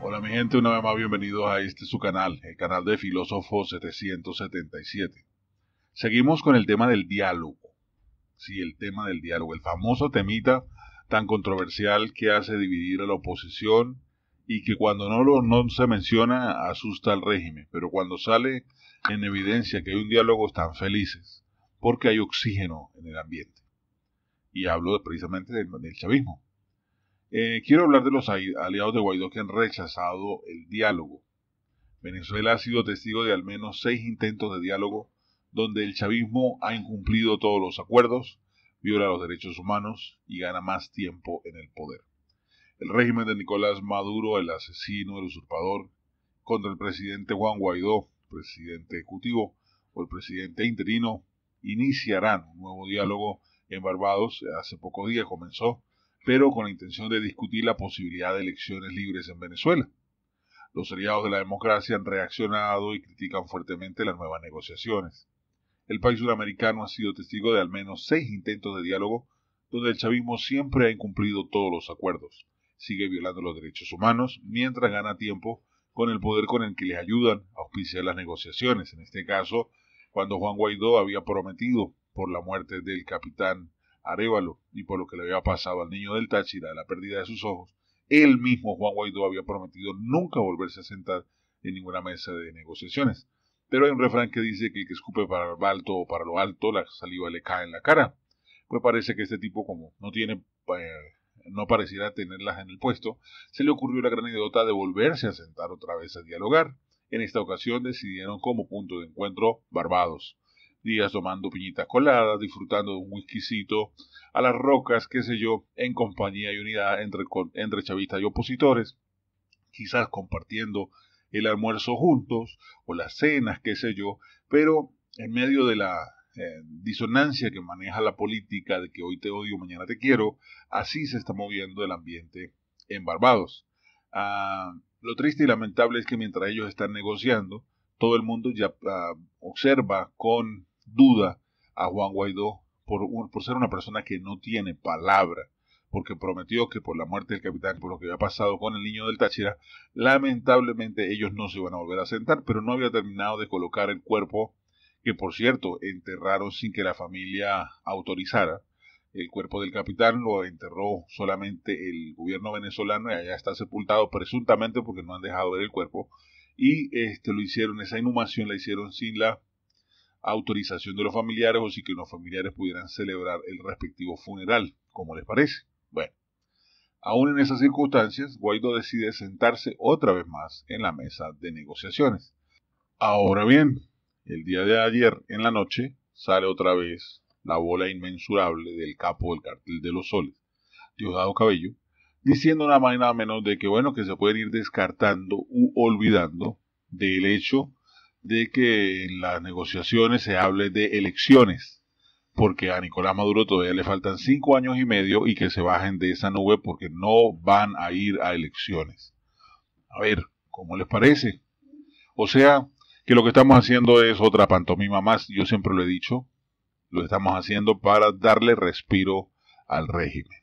Hola mi gente, una vez más bienvenidos a este su canal, el canal de Filósofo 777. Seguimos con el tema del diálogo. Sí, el tema del diálogo, el famoso temita tan controversial que hace dividir a la oposición y que cuando no, lo, no se menciona asusta al régimen, pero cuando sale en evidencia que hay un diálogo están felices, porque hay oxígeno en el ambiente. Y hablo precisamente del chavismo. Eh, quiero hablar de los aliados de Guaidó que han rechazado el diálogo. Venezuela ha sido testigo de al menos seis intentos de diálogo donde el chavismo ha incumplido todos los acuerdos, viola los derechos humanos y gana más tiempo en el poder. El régimen de Nicolás Maduro, el asesino, el usurpador, contra el presidente Juan Guaidó, presidente ejecutivo o el presidente interino, iniciarán un nuevo diálogo en Barbados. Hace pocos días comenzó pero con la intención de discutir la posibilidad de elecciones libres en Venezuela. Los aliados de la democracia han reaccionado y critican fuertemente las nuevas negociaciones. El país sudamericano ha sido testigo de al menos seis intentos de diálogo donde el chavismo siempre ha incumplido todos los acuerdos, sigue violando los derechos humanos mientras gana tiempo con el poder con el que les ayudan a auspiciar las negociaciones, en este caso cuando Juan Guaidó había prometido por la muerte del capitán Arevalo y por lo que le había pasado al niño del Táchira la pérdida de sus ojos, él mismo Juan Guaidó había prometido nunca volverse a sentar en ninguna mesa de negociaciones. Pero hay un refrán que dice que el que escupe para lo alto o para lo alto, la saliva le cae en la cara. Pues parece que este tipo, como no tiene, eh, no pareciera tenerlas en el puesto, se le ocurrió la gran idiota de volverse a sentar otra vez a dialogar. En esta ocasión decidieron como punto de encuentro Barbados días tomando piñitas coladas, disfrutando de un whiskycito a las rocas, qué sé yo, en compañía y unidad entre, entre chavistas y opositores, quizás compartiendo el almuerzo juntos o las cenas, qué sé yo, pero en medio de la eh, disonancia que maneja la política de que hoy te odio, mañana te quiero, así se está moviendo el ambiente en Barbados. Ah, lo triste y lamentable es que mientras ellos están negociando, todo el mundo ya ah, observa con duda a Juan Guaidó por, por ser una persona que no tiene palabra, porque prometió que por la muerte del capitán, por lo que había pasado con el niño del Táchira, lamentablemente ellos no se iban a volver a sentar, pero no había terminado de colocar el cuerpo, que por cierto enterraron sin que la familia autorizara. El cuerpo del capitán lo enterró solamente el gobierno venezolano y allá está sepultado presuntamente porque no han dejado ver el cuerpo. Y este, lo hicieron, esa inhumación la hicieron sin la autorización de los familiares o si que los familiares pudieran celebrar el respectivo funeral, como les parece. Bueno, aún en esas circunstancias, Guaidó decide sentarse otra vez más en la mesa de negociaciones. Ahora bien, el día de ayer en la noche sale otra vez la bola inmensurable del capo del cartel de los soles, Diosdado Cabello, diciendo nada más y nada menos de que bueno, que se pueden ir descartando u olvidando del hecho de que en las negociaciones se hable de elecciones, porque a Nicolás Maduro todavía le faltan cinco años y medio y que se bajen de esa nube porque no van a ir a elecciones. A ver, ¿cómo les parece? O sea, que lo que estamos haciendo es otra pantomima más, yo siempre lo he dicho, lo estamos haciendo para darle respiro al régimen.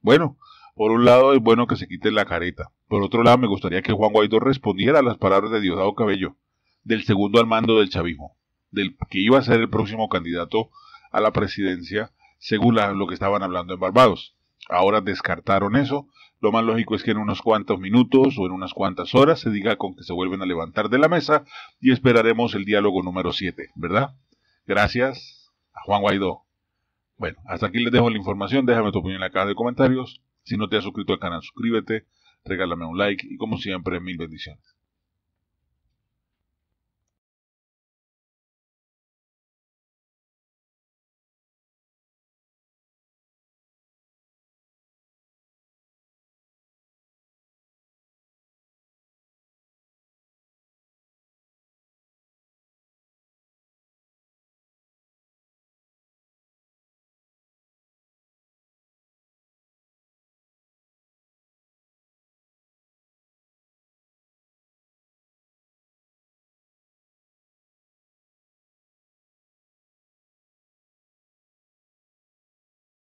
Bueno, por un lado es bueno que se quite la careta, por otro lado me gustaría que Juan Guaidó respondiera a las palabras de Diosdado Cabello del segundo al mando del chavismo, del que iba a ser el próximo candidato a la presidencia, según lo que estaban hablando en Barbados. Ahora descartaron eso. Lo más lógico es que en unos cuantos minutos o en unas cuantas horas se diga con que se vuelven a levantar de la mesa y esperaremos el diálogo número 7, ¿verdad? Gracias a Juan Guaidó. Bueno, hasta aquí les dejo la información. Déjame tu opinión en la caja de comentarios. Si no te has suscrito al canal, suscríbete, regálame un like y como siempre, mil bendiciones.